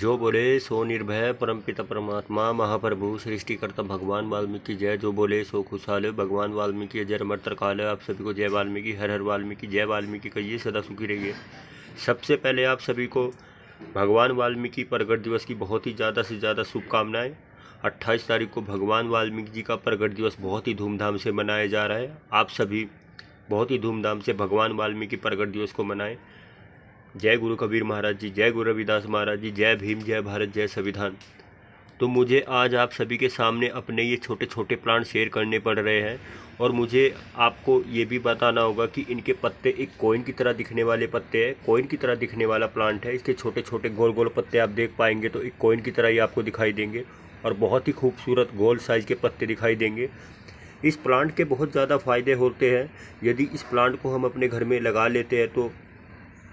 जो बोले सो निर्भय पिता परमात्मा महाप्रभु सृष्टिकर्ता भगवान वाल्मीकि जय जो बोले सो खुशहाल भगवान वाल्मीकि अजय मर्तर काल आप सभी को जय वाल्मीकि हर हर वाल्मीकि जय वाल्मीकि कहिए सदा सुखी रहिए सबसे पहले आप सभी को भगवान वाल्मीकि प्रगट दिवस की बहुत ही ज़्यादा से ज़्यादा शुभकामनाएं अट्ठाईस तारीख को भगवान वाल्मीकि जी का प्रगट दिवस बहुत ही धूमधाम से मनाया जा रहा है आप सभी बहुत ही धूमधाम से भगवान वाल्मीकि प्रगट दिवस को मनाएं जय गुरु कबीर महाराज जी जय गुरु रविदास महाराज जी जय भीम जय भारत जय संविधान तो मुझे आज आप सभी के सामने अपने ये छोटे छोटे प्लांट शेयर करने पड़ रहे हैं और मुझे आपको ये भी बताना होगा कि इनके पत्ते एक कोइन की तरह दिखने वाले पत्ते हैं कोइन की तरह दिखने वाला प्लांट है इसके छोटे छोटे गोल गोल पत्ते आप देख पाएंगे तो एक कोइन की तरह ही आपको दिखाई देंगे और बहुत ही खूबसूरत गोल साइज़ के पत्ते दिखाई देंगे इस प्लांट के बहुत ज़्यादा फ़ायदे होते हैं यदि इस प्लांट को हम अपने घर में लगा लेते हैं तो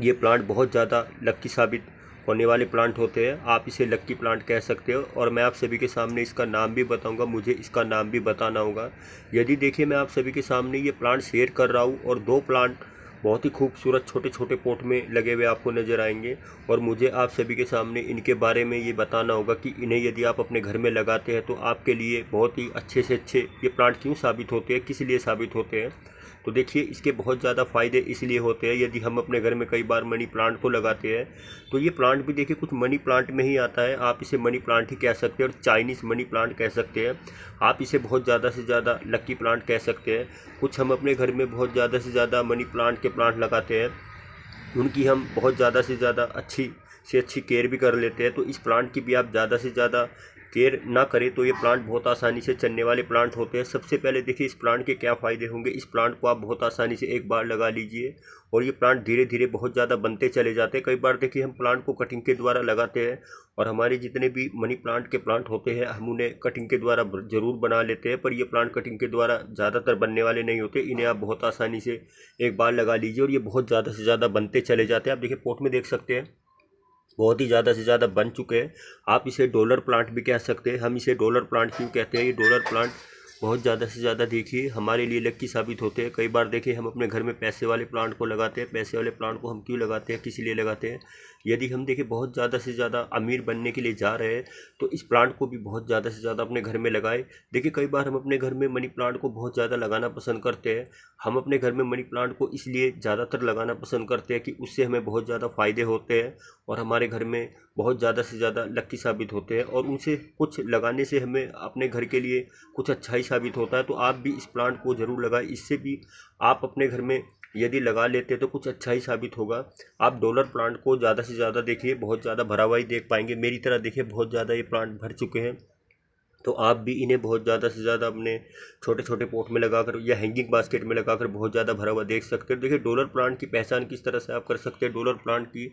ये प्लांट बहुत ज़्यादा लक्की साबित होने वाले प्लांट होते हैं आप इसे लक्की प्लांट कह सकते हो और मैं आप सभी के सामने इसका नाम भी बताऊंगा मुझे इसका नाम भी बताना होगा यदि देखिए मैं आप सभी के सामने ये प्लांट शेयर कर रहा हूँ और दो प्लांट बहुत ही खूबसूरत छोटे छोटे पोट में लगे हुए आपको नज़र आएंगे और मुझे आप सभी के सामने इनके बारे में ये बताना होगा कि इन्हें यदि आप अपने घर में लगाते हैं तो आपके लिए बहुत ही अच्छे से अच्छे ये प्लांट क्यों साबित होते हैं किस लिए साबित होते हैं तो देखिए इसके बहुत ज़्यादा फ़ायदे इसलिए होते हैं यदि हम अपने घर में कई बार मनी प्लांट को लगाते हैं तो ये प्लांट भी देखिए कुछ मनी प्लांट में ही आता है आप इसे मनी प्लांट ही कह सकते हैं और चाइनीज़ मनी प्लांट कह सकते हैं आप इसे बहुत ज़्यादा से ज़्यादा लक्की प्लांट कह सकते हैं कुछ हम अपने घर में बहुत ज़्यादा से ज़्यादा मनी प्लांट के प्लांट लगाते हैं उनकी हम बहुत ज़्यादा से ज़्यादा अच्छी से अच्छी केयर भी कर लेते हैं तो इस प्लांट की भी आप ज़्यादा से ज़्यादा केयर ना करें तो ये प्लांट बहुत आसानी से चलने वाले प्लांट होते हैं सबसे पहले देखिए इस प्लांट के क्या फ़ायदे होंगे इस प्लांट को आप बहुत आसानी से एक बार लगा लीजिए और ये प्लांट धीरे धीरे बहुत ज़्यादा बनते चले जाते हैं कई बार देखिए हम प्लांट को कटिंग के द्वारा लगाते हैं और हमारे जितने भी मनी प्लांट के प्लांट होते हैं हम उन्हें कटिंग के द्वारा ज़रूर बना लेते हैं पर ये प्लांट कटिंग के द्वारा ज़्यादातर बनने वाले नहीं होते इन्हें आप बहुत आसानी से एक बार लगा लीजिए और ये बहुत ज़्यादा से ज़्यादा बनते चले जाते हैं आप देखिए पोट में देख सकते हैं बहुत ही ज़्यादा से ज़्यादा बन चुके हैं आप इसे डॉलर प्लांट भी कह सकते हैं हम इसे डॉलर प्लांट क्यों कहते हैं ये डॉलर प्लांट बहुत ज़्यादा से ज़्यादा देखिए हमारे लिए लक्की साबित होते हैं कई बार देखिए हम अपने घर में पैसे वाले प्लांट को लगाते हैं पैसे वाले प्लांट को हम क्यों लगाते हैं किस लिए लगाते हैं यदि हम देखिए बहुत ज़्यादा से ज़्यादा अमीर बनने के लिए जा रहे हैं तो इस प्लांट को भी बहुत ज़्यादा से ज़्यादा अपने घर में लगाए देखिए कई बार हम अपने घर में मनी प्लांट को बहुत ज़्यादा लगाना पसंद करते हैं हम अपने घर में मनी प्लांट को इसलिए ज़्यादातर लगाना पसंद करते हैं कि उससे हमें बहुत ज़्यादा फ़ायदे होते हैं और हमारे घर में बहुत ज़्यादा से ज़्यादा लक्की साबित होते हैं और उनसे कुछ लगाने से हमें अपने घर के लिए कुछ अच्छाई साबित होता है तो आप भी इस प्लांट को ज़रूर लगाएं इससे भी आप अपने घर में यदि लगा लेते तो कुछ अच्छा ही साबित होगा आप डॉलर प्लांट को ज़्यादा से ज़्यादा देखिए बहुत ज़्यादा भरा हुआ ही देख पाएंगे मेरी तरह देखिए बहुत ज़्यादा ये प्लांट भर चुके हैं तो आप भी इन्हें बहुत ज़्यादा से ज़्यादा अपने छोटे छोटे पोट में लगाकर या हैंगिंग बास्केट में लगाकर बहुत ज़्यादा भरा हुआ देख सकते हैं देखिए डॉलर प्लांट की पहचान किस तरह से आप कर सकते हैं डॉलर प्लांट की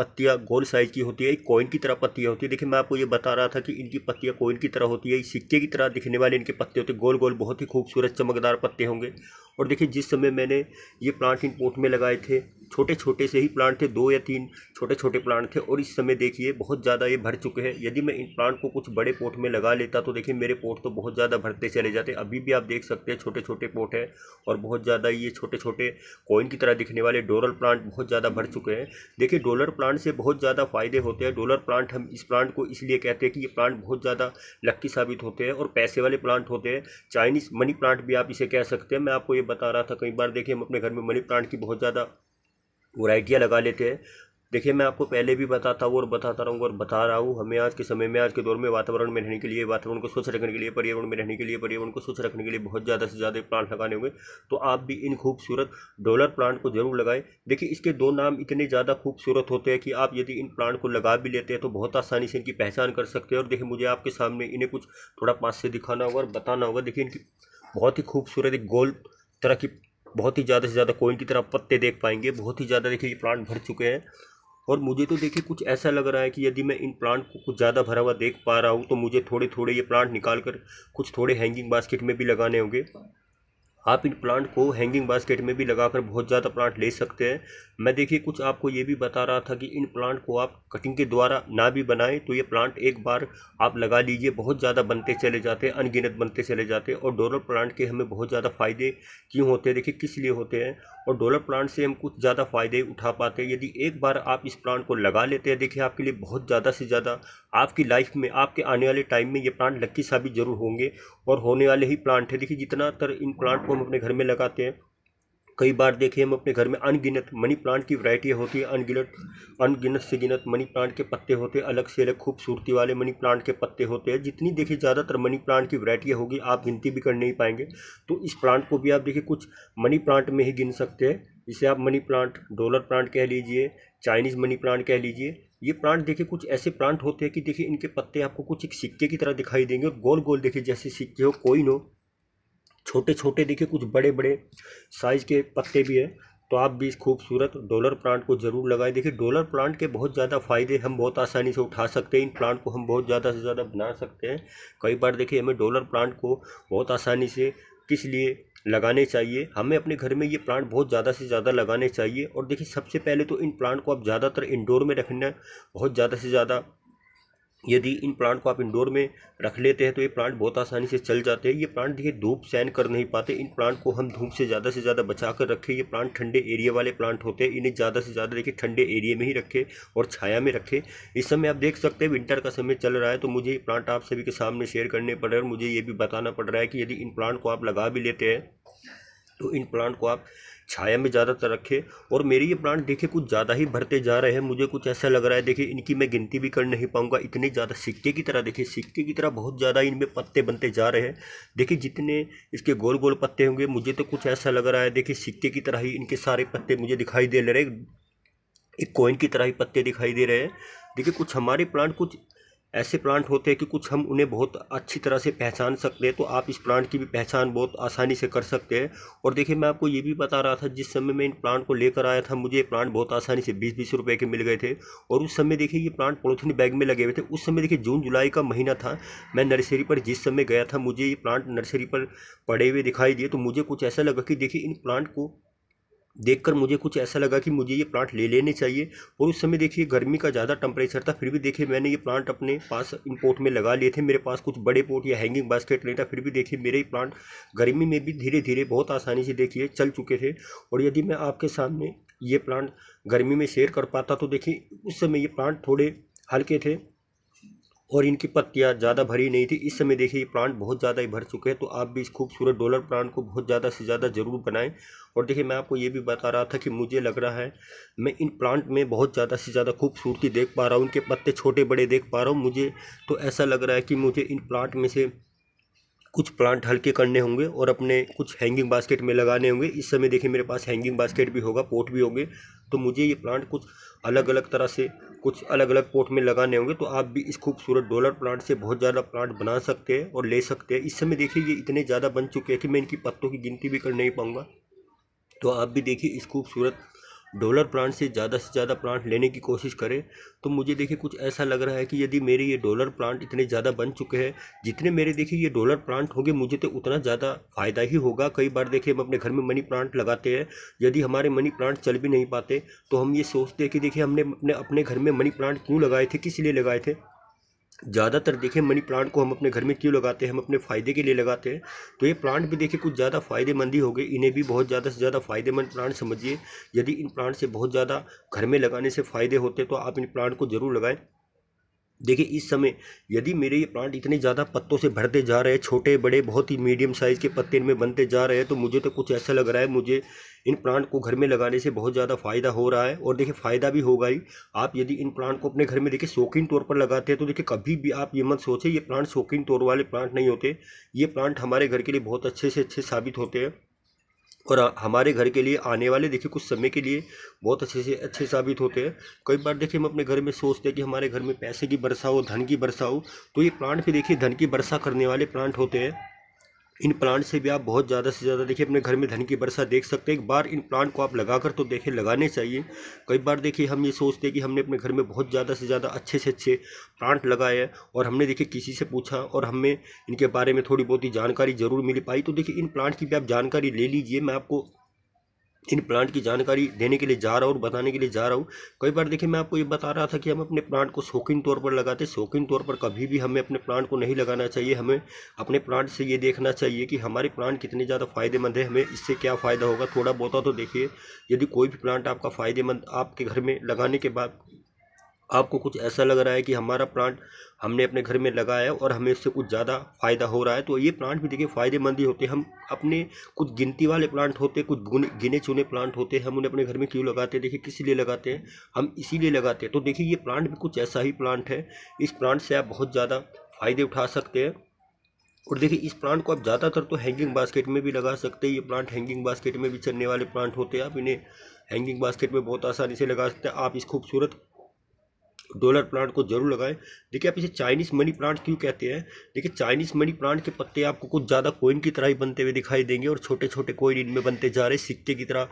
पत्तियाँ गोल साइज की होती है एक कॉइन की तरह पत्तियाँ होती है देखिए मैं आपको ये बता रहा था कि इनकी पत्तियाँ कॉइन की तरह होती है सिक्के की तरह दिखने वाले इनके पत्ते होते गोल गोल बहुत ही खूबसूरत चमकदार पत्ते होंगे और देखिए जिस समय मैंने ये प्लांट इन पोट में लगाए थे छोटे छोटे से ही प्लांट थे दो या तीन छोटे छोटे प्लांट थे और इस समय देखिए बहुत ज़्यादा ये भर चुके हैं यदि मैं इन प्लांट को कुछ बड़े पोट में लगा लेता तो देखिए मेरे पोट तो बहुत ज़्यादा भरते चले जाते अभी भी आप देख सकते हैं छोटे छोटे पोट हैं और बहुत ज़्यादा ये छोटे छोटे कॉइन की तरह दिखने वाले डोरल प्लांट बहुत ज़्यादा भर चुके हैं देखिए डोलर प्लांट से बहुत ज़्यादा फ़ायदे होते हैं डोलर प्लांट हम इस प्लांट को इसलिए कहते हैं कि ये प्लांट बहुत ज़्यादा लक्की साबित होते हैं और पैसे वाले प्लांट होते हैं चाइनीज़ मनी प्लांट भी आप इसे कह सकते हैं मैं आपको ये बता रहा था कई बार देखिए हम अपने घर में मनी प्लांट की बहुत ज़्यादा वराइटियाँ लगा लेते हैं देखिए मैं आपको पहले भी बताता हूँ और बताता रहूँगा और बता रहा हूँ हमें आज के समय में आज के दौर में वातावरण में रहने के लिए वातावरण को स्वच्छ रखने के लिए पर्यावरण में रहने के लिए पर्यावरण को स्वच्छ रखने के लिए बहुत ज़्यादा से ज़्यादा प्लांट लगाने होंगे तो आप भी इन खूबसूरत डॉलर प्लांट को ज़रूर लगाएं देखिए इसके दो नाम इतने ज़्यादा खूबसूरत होते हैं कि आप यदि इन प्लांट को लगा भी लेते हैं तो बहुत आसानी से इनकी पहचान कर सकते हैं और देखिए मुझे आपके सामने इन्हें कुछ थोड़ा पास से दिखाना होगा और बताना होगा देखिए इनकी बहुत ही खूबसूरत एक गोल्ड तरह की बहुत ही ज़्यादा से ज़्यादा कोइन की तरह पत्ते देख पाएंगे बहुत ही ज़्यादा देखिए ये प्लांट भर चुके हैं और मुझे तो देखिए कुछ ऐसा लग रहा है कि यदि मैं इन प्लांट को कुछ ज़्यादा भरा हुआ देख पा रहा हूँ तो मुझे थोड़े थोड़े ये प्लांट निकाल कर कुछ थोड़े हैंगिंग बास्केट में भी लगाने होंगे आप इन प्लांट को हैंगिंग बास्केट में भी लगाकर बहुत ज़्यादा प्लांट ले सकते हैं मैं देखिए कुछ आपको ये भी बता रहा था कि इन प्लांट को आप कटिंग के द्वारा ना भी बनाएं तो ये प्लांट एक बार आप लगा लीजिए बहुत ज़्यादा बनते चले जाते हैं अनगिनत बनते चले जाते हैं और डोरल प्लांट के हमें बहुत ज़्यादा फ़ायदे क्यों होते हैं देखिए किस लिए होते हैं और डोलर प्लांट से हम कुछ ज़्यादा फ़ायदे उठा पाते हैं यदि एक बार आप इस प्लांट को लगा लेते हैं देखिए आपके लिए बहुत ज़्यादा से ज़्यादा आपकी लाइफ में आपके आने वाले टाइम में ये प्लांट लक्की साबित जरूर होंगे और होने वाले ही प्लांट है देखिए जितना तर इन प्लांट को हम अपने घर में लगाते हैं कई बार देखिए हम अपने घर में अनगिनत मनी प्लांट की वरायटियाँ होती है अनगिनत अनगिनत से गिनत मनी प्लांट के पत्ते होते हैं अलग से अलग खूबसूरती वाले मनी प्लांट के पत्ते होते हैं जितनी देखिए ज़्यादातर मनी प्लांट की वरायटियाँ होगी आप गिनती भी कर नहीं पाएंगे तो इस प्लांट को भी आप देखिए कुछ मनी प्लांट में ही गिन सकते हैं जिसे आप मनी प्लांट डॉलर प्लांट कह लीजिए चाइनीज़ मनी प्लांट कह लीजिए ये प्लांट देखिए कुछ ऐसे प्लांट होते हैं कि देखिए इनके पत्ते आपको कुछ एक सिक्के की तरह दिखाई देंगे और गोल गोल देखिए जैसे सिक्के हो कोई नो छोटे छोटे देखिए कुछ बड़े बड़े साइज़ के पत्ते भी हैं तो आप भी इस खूबसूरत डॉलर प्लांट को ज़रूर लगाएं देखिए डॉलर प्लांट के बहुत ज़्यादा फ़ायदे हम बहुत आसानी से उठा सकते हैं इन प्लांट को हम बहुत ज़्यादा से ज़्यादा बना सकते हैं कई बार देखिए हमें डॉलर प्लांट को बहुत आसानी से किस लिए लगाने चाहिए हमें अपने घर में ये प्लांट बहुत ज़्यादा से ज़्यादा लगाने चाहिए और देखिए सबसे पहले तो इन प्लांट को आप ज़्यादातर इंडोर में रखना बहुत ज़्यादा से ज़्यादा यदि इन प्लांट को आप इंडोर में रख लेते हैं तो ये प्लांट बहुत आसानी से चल जाते हैं ये प्लांट देखिए धूप सहन कर नहीं पाते इन प्लांट को हम धूप से ज़्यादा से ज़्यादा बचा कर रखें ये प्लांट ठंडे एरिया वाले प्लांट होते हैं इन्हें ज़्यादा से ज़्यादा देखिए ठंडे एरिया में ही रखें और छाया में रखें इस समय आप देख सकते हैं विंटर का समय चल रहा है तो मुझे ये प्लांट आप सभी के सामने शेयर करने पड़ रहा है और मुझे ये भी बताना पड़ रहा है कि यदि इन प्लांट को आप लगा भी लेते हैं तो इन प्लांट को आप छाया में ज़्यादातर रखे और मेरे ये प्लांट देखे कुछ ज़्यादा ही भरते जा रहे हैं मुझे कुछ ऐसा लग रहा है देखिए इनकी मैं गिनती भी कर नहीं पाऊंगा इतने ज़्यादा सिक्के की तरह देखिए सिक्के की तरह बहुत ज़्यादा इनमें पत्ते बनते जा रहे हैं देखिए जितने इसके गोल गोल पत्ते होंगे मुझे तो कुछ ऐसा लग रहा है देखिए सिक्के की तरह ही इनके सारे पत्ते मुझे दिखाई दे रहे एक कोइन की तरह ही पत्ते दिखाई दे रहे हैं देखिए कुछ हमारे प्लांट कुछ ऐसे प्लांट होते हैं कि कुछ हम उन्हें बहुत अच्छी तरह से पहचान सकते हैं तो आप इस प्लांट की भी पहचान बहुत आसानी से कर सकते हैं और देखिए मैं आपको ये भी बता रहा था जिस समय मैं इन प्लांट को लेकर आया था मुझे ये प्लांट बहुत आसानी से बीस बीस रुपए के मिल गए थे और उस समय देखिए ये प्लांट पोलोथीन बैग में लगे हुए थे उस समय देखिए जून जुलाई का महीना था मैं नर्सरी पर जिस समय गया था मुझे ये प्लांट नर्सरी पर पड़े हुए दिखाई दिए तो मुझे कुछ ऐसा लगा कि देखिए इन प्लांट को देखकर मुझे कुछ ऐसा लगा कि मुझे ये प्लांट ले लेने चाहिए और उस समय देखिए गर्मी का ज़्यादा टेम्परेचर था फिर भी देखिए मैंने ये प्लांट अपने पास इंपोर्ट में लगा लिए थे मेरे पास कुछ बड़े पोर्ट या हैंगिंग बास्केट नहीं था फिर भी देखिए मेरे प्लांट गर्मी में भी धीरे धीरे बहुत आसानी से देखिए चल चुके थे और यदि मैं आपके सामने ये प्लांट गर्मी में शेयर कर पाता तो देखिए उस समय ये प्लांट थोड़े हल्के थे और इनकी पत्तियाँ ज़्यादा भरी नहीं थी इस समय देखिए ये प्लांट बहुत ज़्यादा ही भर चुके हैं तो आप भी इस खूबसूरत डॉलर प्लांट को बहुत ज़्यादा से ज़्यादा ज़रूर बनाएं और देखिए मैं आपको ये भी बता रहा था कि मुझे लग रहा है मैं इन प्लांट में बहुत ज़्यादा से ज़्यादा खूबसूरती देख पा रहा हूँ इनके पत्ते छोटे बड़े देख पा रहा हूँ मुझे तो ऐसा लग रहा है कि मुझे इन प्लांट में से कुछ प्लांट हल्के करने होंगे और अपने कुछ हैंगिंग बास्केट में लगाने होंगे इस समय देखिए मेरे पास हैंगिंग बास्केट भी होगा पोट भी होंगे तो मुझे ये प्लांट कुछ अलग अलग तरह से कुछ अलग अलग पोर्ट में लगाने होंगे तो आप भी इस खूबसूरत डॉलर प्लांट से बहुत ज़्यादा प्लांट बना सकते हैं और ले सकते हैं इस समय देखिए ये इतने ज़्यादा बन चुके हैं कि मैं इनकी पत्तों की गिनती भी कर नहीं पाऊँगा तो आप भी देखिए इस खूबसूरत डॉलर प्लांट से ज़्यादा से ज़्यादा प्लांट लेने की कोशिश करें तो मुझे देखिए कुछ ऐसा लग रहा है कि यदि मेरे ये डॉलर प्लांट इतने ज़्यादा बन चुके हैं जितने मेरे देखिए ये डॉलर प्लांट होंगे मुझे तो उतना ज़्यादा फायदा ही होगा कई बार देखिए हम अपने घर में मनी प्लांट लगाते हैं यदि हमारे मनी प्लांट चल भी नहीं पाते तो हम ये सोचते हैं कि देखिए हमने अपने अपने घर में मनी प्लांट क्यों लगाए थे किस लिए लगाए थे ज़्यादातर देखिए मनी प्लांट को हम अपने घर में क्यों लगाते हैं हम अपने फ़ायदे के लिए लगाते हैं तो ये प्लांट भी देखिए कुछ ज़्यादा फायदेमंद ही हो गए इन्हें भी बहुत ज़्यादा से ज़्यादा फायदेमंद प्लांट समझिए यदि इन प्लांट से बहुत ज़्यादा घर में लगाने से फ़ायदे होते तो आप इन प्लांट को ज़रूर लगाएं देखिए इस समय यदि मेरे ये प्लांट इतने ज़्यादा पत्तों से भरते जा रहे हैं छोटे बड़े बहुत ही मीडियम साइज़ के पत्ते इनमें बनते जा रहे हैं तो मुझे तो कुछ ऐसा लग रहा है मुझे इन प्लांट को घर में लगाने से बहुत ज़्यादा फ़ायदा हो रहा है और देखिए फ़ायदा भी होगा ही आप यदि इन प्लांट को अपने घर में देखिए शौकीन तौर पर लगाते हैं तो देखिए कभी भी आप ये मत सोचें ये प्लांट शौकीन तौर वाले प्लांट नहीं होते ये प्लांट हमारे घर के लिए बहुत अच्छे से अच्छे साबित होते हैं और हमारे घर के लिए आने वाले देखिए कुछ समय के लिए बहुत अच्छे से अच्छे साबित होते हैं कई बार देखिए हम अपने घर में सोचते हैं कि हमारे घर में पैसे की वर्षा हो धन की वर्षा हो तो ये प्लांट भी देखिए धन की वर्षा करने वाले प्लांट होते हैं इन प्लांट से भी आप बहुत ज़्यादा से ज़्यादा देखिए अपने घर में धन की वर्षा देख सकते हैं एक बार इन प्लांट को आप लगाकर तो देखें लगाने चाहिए कई बार देखिए हम ये सोचते हैं कि हमने अपने घर में बहुत ज़्यादा से ज़्यादा अच्छे से अच्छे प्लांट लगाए हैं और हमने देखिए किसी से पूछा और हमें इनके बारे में थोड़ी बहुत ही जानकारी ज़रूर मिल पाई तो देखिए इन प्लांट की भी आप जानकारी ले लीजिए मैं आपको इन प्लांट की जानकारी देने के लिए जा रहा हूँ और बताने के लिए जा रहा हूँ कई बार देखिए मैं आपको ये बता रहा था कि हम अपने प्लांट को शौकीन तौर पर लगाते हैं शौकीन तौर पर कभी भी हमें अपने प्लांट को नहीं लगाना चाहिए हमें अपने प्लांट से ये देखना चाहिए कि हमारे प्लांट कितने ज़्यादा फायदेमंद है हमें इससे क्या फ़ायदा होगा थोड़ा बहुत तो देखिए यदि कोई भी प्लांट आपका फ़ायदेमंद आपके घर में लगाने के बाद आपको कुछ ऐसा लग रहा है कि हमारा प्लांट हमने अपने घर में लगाया है और हमें इससे कुछ ज़्यादा फ़ायदा हो रहा है तो ये प्लांट भी देखिए फ़ायदेमंद ही होते हैं हम अपने कुछ गिनती वाले प्लांट होते हैं कुछ गिने चुने प्लांट होते हैं हम उन्हें अपने घर में क्यों लगाते हैं देखिए किस लिए लगाते हैं हम इसीलिए लगाते हैं तो देखिए ये प्लांट भी कुछ ऐसा ही प्लांट है इस प्लांट से आप बहुत ज़्यादा फ़ायदे उठा सकते हैं और देखिए इस प्लांट को आप ज़्यादातर तो हैंगिंग बास्केट में भी लगा सकते हैं ये प्लांट हैंगिंग बास्केट में भी चलने वाले प्लांट होते हैं आप इन्हें हैंगिंग बास्केट में बहुत आसानी से लगा सकते हैं आप इस खूबसूरत डॉलर प्लांट को जरूर लगाएं देखिए आप इसे चाइनीज़ मनी प्लांट क्यों कहते हैं देखिए चाइनीज़ मनी प्लांट के पत्ते आपको कुछ ज़्यादा कोइन की तरह ही बनते हुए दिखाई देंगे और छोटे छोटे कोइन इनमें बनते जा रहे सिक्के की तरह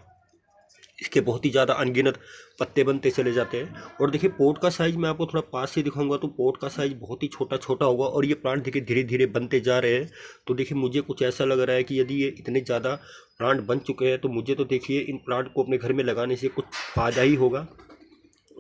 इसके बहुत ही ज़्यादा अनगिनत पत्ते बनते चले जाते हैं और देखिए पोट का साइज़ मैं आपको थोड़ा पास से दिखाऊंगा तो पोट का साइज़ बहुत ही छोटा छोटा होगा और ये प्लांट देखिए धीरे धीरे बनते जा रहे हैं तो देखिए मुझे कुछ ऐसा लग रहा है कि यदि ये इतने ज़्यादा प्लांट बन चुके हैं तो मुझे तो देखिए इन प्लांट को अपने घर में लगाने से कुछ फ़ायदा ही होगा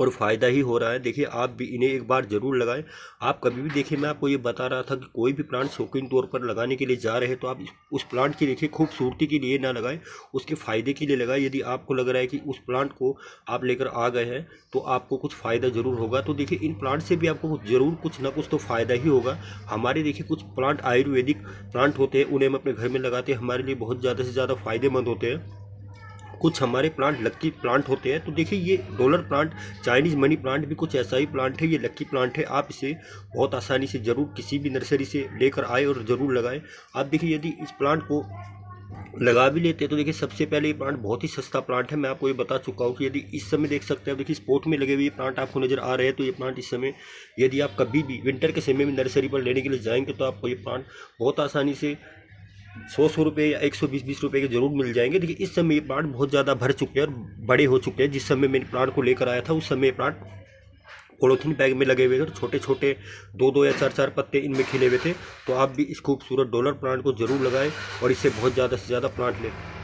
और फ़ायदा ही हो रहा है देखिए आप भी इन्हें एक बार ज़रूर लगाएं आप कभी भी देखिए मैं आपको ये बता रहा था कि कोई भी प्लांट शौकीन तौर पर लगाने के लिए जा रहे हैं तो आप उस प्लांट की देखिए खूबसूरती के लिए ना लगाएं उसके फ़ायदे के लिए लगाएं यदि आपको लग रहा है कि उस प्लांट को आप लेकर आ गए हैं तो आपको कुछ फ़ायदा ज़रूर होगा तो देखिए इन प्लांट से भी आपको ज़रूर कुछ ना कुछ तो फ़ायदा ही होगा हमारे देखिए कुछ प्लांट आयुर्वेदिक प्लांट होते हैं उन्हें हम अपने घर में लगाते हैं हमारे लिए बहुत ज़्यादा से ज़्यादा फ़ायदेमंद होते हैं कुछ हमारे प्लांट लक्की प्लांट होते हैं तो देखिए ये dollar plant Chinese money plant भी कुछ ऐसा ही प्लांट है ये लक्की प्लांट है आप इसे बहुत आसानी से ज़रूर किसी भी नर्सरी से लेकर आए और ज़रूर लगाएं आप देखिए यदि इस प्लांट को लगा भी लेते हैं तो देखिए सबसे पहले ये प्लांट बहुत ही सस्ता प्लांट है मैं आपको ये बता चुका हूँ कि यदि इस समय देख सकते हैं देखिए स्पोर्ट में लगे हुए ये प्लांट आपको नज़र आ रहे हैं तो ये प्लांट इस समय यदि आप कभी भी विंटर के समय में नर्सरी पर लेने के लिए जाएंगे तो आपको ये प्लांट बहुत आसानी से सौ सौ रुपये या एक सौ बीस बीस रुपये के जरूर मिल जाएंगे लेकिन इस समय ये प्लांट बहुत ज़्यादा भर चुके हैं और बड़े हो चुके हैं जिस समय मैंने प्लांट को लेकर आया था उस समय प्लांट पोलोथिन बैग में लगे हुए थे छोटे छोटे दो दो या चार चार पत्ते इनमें खिले हुए थे तो आप भी इस खूबसूरत डॉलर प्लांट को ज़रूर लगाएं और इससे बहुत ज़्यादा से ज़्यादा प्लांट लें